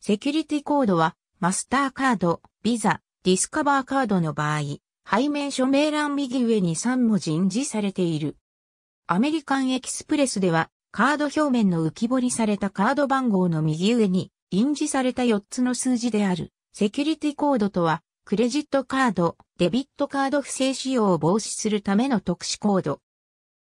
セキュリティコードは、マスターカード、ビザ、ディスカバーカードの場合、背面署名欄右上に3文字印字されている。アメリカンエキスプレスでは、カード表面の浮き彫りされたカード番号の右上に、印字された4つの数字である、セキュリティコードとは、クレジットカード、デビットカード不正使用を防止するための特殊コード。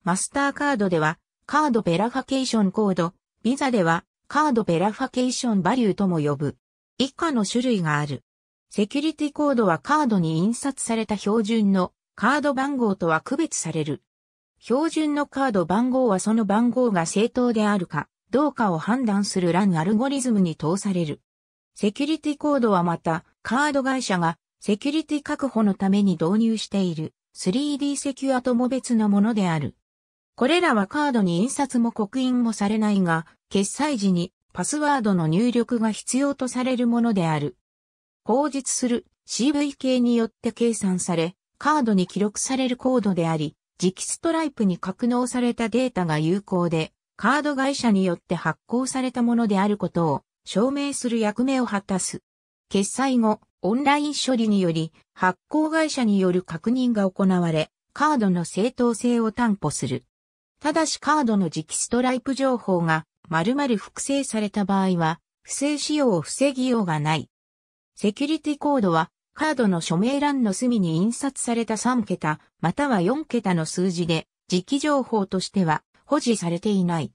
マスターカードでは、カードベラファケーションコード、ビザでは、カードベラファケーションバリューとも呼ぶ。以下の種類がある。セキュリティコードはカードに印刷された標準のカード番号とは区別される。標準のカード番号はその番号が正当であるかどうかを判断するランアルゴリズムに通される。セキュリティコードはまたカード会社がセキュリティ確保のために導入している 3D セキュアとも別のものである。これらはカードに印刷も刻印もされないが、決済時にパスワードの入力が必要とされるものである。口述する CV 系によって計算され、カードに記録されるコードであり、磁気ストライプに格納されたデータが有効で、カード会社によって発行されたものであることを証明する役目を果たす。決済後、オンライン処理により、発行会社による確認が行われ、カードの正当性を担保する。ただしカードの磁気ストライプ情報が丸々複製された場合は、不正使用を防ぎようがない。セキュリティコードは、カードの署名欄の隅に印刷された3桁、または4桁の数字で、時期情報としては保持されていない。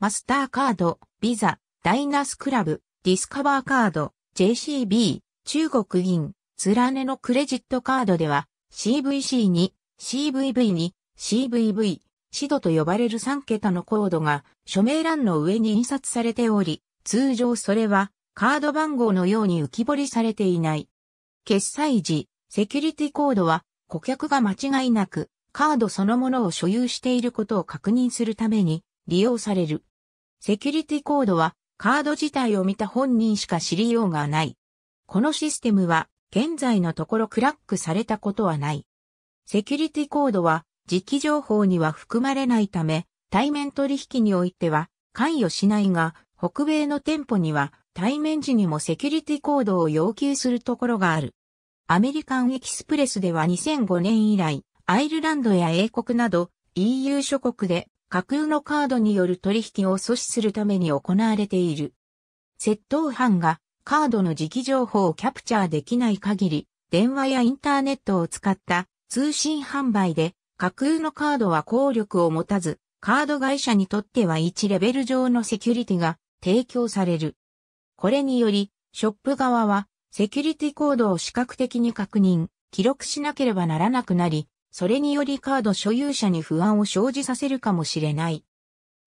マスターカード、ビザ、ダイナスクラブ、ディスカバーカード、JCB、中国銀、ツラネのクレジットカードでは、CVC に、CVV に、CVV、シドと呼ばれる3桁のコードが署名欄の上に印刷されており、通常それはカード番号のように浮き彫りされていない。決済時、セキュリティコードは顧客が間違いなくカードそのものを所有していることを確認するために利用される。セキュリティコードはカード自体を見た本人しか知りようがない。このシステムは現在のところクラックされたことはない。セキュリティコードは時期情報には含まれないため、対面取引においては関与しないが、北米の店舗には対面時にもセキュリティコードを要求するところがある。アメリカンエキスプレスでは2005年以来、アイルランドや英国など EU 諸国で架空のカードによる取引を阻止するために行われている。窃盗犯がカードの磁気情報をキャプチャーできない限り、電話やインターネットを使った通信販売で架空のカードは効力を持たず、カード会社にとっては1レベル上のセキュリティが提供される。これにより、ショップ側はセキュリティコードを視覚的に確認、記録しなければならなくなり、それによりカード所有者に不安を生じさせるかもしれない。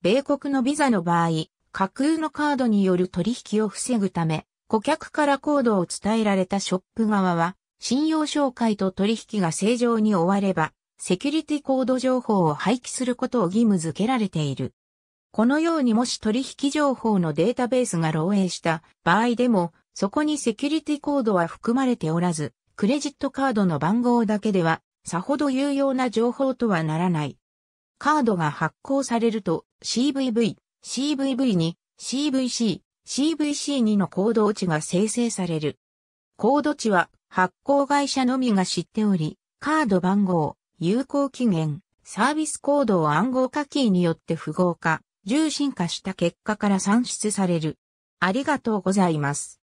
米国のビザの場合、架空のカードによる取引を防ぐため、顧客からコードを伝えられたショップ側は、信用紹介と取引が正常に終われば、セキュリティコード情報を廃棄することを義務付けられている。このようにもし取引情報のデータベースが漏洩した場合でも、そこにセキュリティコードは含まれておらず、クレジットカードの番号だけでは、さほど有用な情報とはならない。カードが発行されると CVV、CVV2、CVC、CVC2 のコード値が生成される。コード値は発行会社のみが知っており、カード番号、有効期限、サービスコードを暗号化キーによって符号化、重心化した結果から算出される。ありがとうございます。